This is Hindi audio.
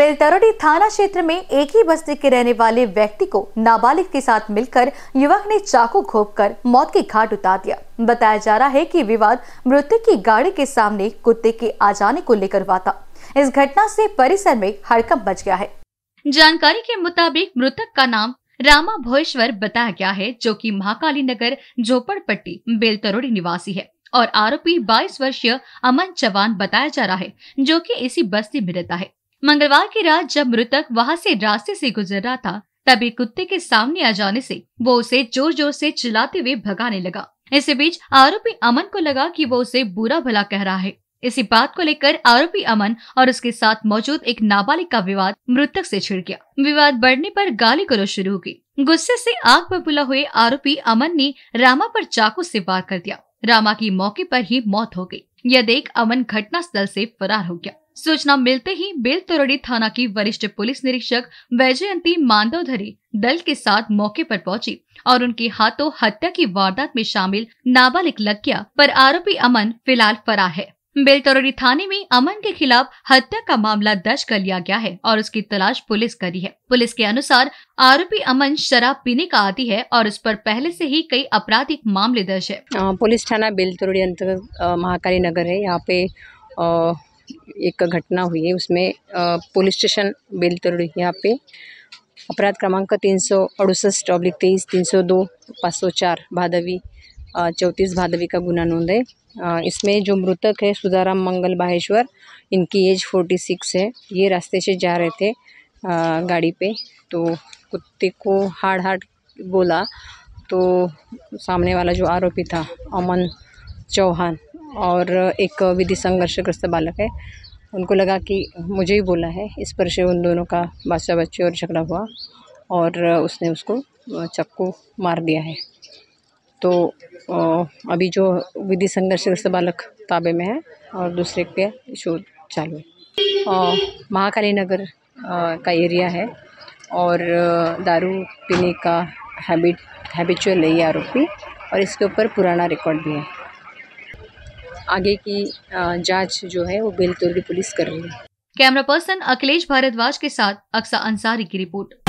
बेलतरडी थाना क्षेत्र में एक ही बस्ती के रहने वाले व्यक्ति को नाबालिग के साथ मिलकर युवक ने चाकू घोप मौत के घाट उतार दिया बताया जा रहा है कि विवाद मृतक की गाड़ी के सामने कुत्ते के आ जाने को लेकर हुआ था इस घटना से परिसर में हड़कंप बच गया है जानकारी के मुताबिक मृतक का नाम रामा भोश्वर बताया गया है जो की महाकाली नगर झोपड़पट्टी बेलतरोड़ी निवासी है और आरोपी 22 वर्षीय अमन चौहान बताया जा रहा है जो कि इसी बस्ती में रहता है मंगलवार की रात जब मृतक वहां से रास्ते से गुजर रहा था तभी कुत्ते के सामने आ जाने से वो उसे जोर जोर से चिल्लाते हुए भगाने लगा इसी बीच आरोपी अमन को लगा कि वो उसे बुरा भला कह रहा है इसी बात को लेकर आरोपी अमन और उसके साथ मौजूद एक नाबालिग का विवाद मृतक से छिड़ गया विवाद बढ़ने पर गाली गलो शुरू हो गई गुस्से से आग बबूला हुए आरोपी अमन ने रामा पर चाकू से वार कर दिया रामा की मौके पर ही मौत हो गई यह देख अमन घटना स्थल से फरार हो गया सूचना मिलते ही बेलतोरड़ी थाना की वरिष्ठ पुलिस निरीक्षक वैजयंती मांडोधरी दल के साथ मौके पर पहुंची और उनके हाथों हत्या की वारदात में शामिल नाबालिग लग गया पर आरोपी अमन फिलहाल फरार है बेलतोरड़ी थाने में अमन के खिलाफ हत्या का मामला दर्ज कर लिया गया है और उसकी तलाश पुलिस करी है पुलिस के अनुसार आरोपी अमन शराब पीने का आदि है और उस पर पहले से ही कई आपराधिक मामले दर्ज है हाँ, पुलिस थाना बेलतोरड़ी अंतर्गत महाकाली नगर है यहाँ पे एक घटना हुई है उसमें पुलिस स्टेशन बेलतड़ी यहाँ पे अपराध क्रमांक तीन सौ अड़ुसठ ऑब्लिक तेईस तीन सौ दो पाँच सौ चार भादवी चौंतीस भादवी का गुना नोंद है इसमें जो मृतक है सुधाराम मंगल बाहेश्वर इनकी एज फोर्टी सिक्स है ये रास्ते से जा रहे थे गाड़ी पे तो कुत्ते को हार्ड हार्ड बोला तो सामने वाला जो आरोपी था अमन चौहान और एक विधि संघर्षग्रस्त बालक है उनको लगा कि मुझे ही बोला है इस पर से उन दोनों का बादशाह बच्चे और झगड़ा हुआ और उसने उसको चक्कू मार दिया है तो अभी जो विधि संघर्षग्रस्त बालक ताबे में है और दूसरे के शोध चालू है महाकाली नगर का एरिया है और दारू पीने का हैबिट हैबिचुअल है ये आरोपी और इसके ऊपर पुराना रिकॉर्ड भी है आगे की जांच जो है वो बेलतौर पुलिस कर रही है कैमरा पर्सन अखिलेश भारद्वाज के साथ अक्सा अंसारी की रिपोर्ट